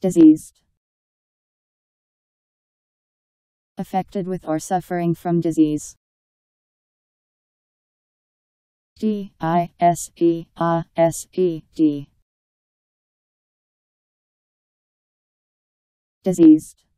Diseased. Affected with or suffering from disease. D I S E A S E D. Diseased.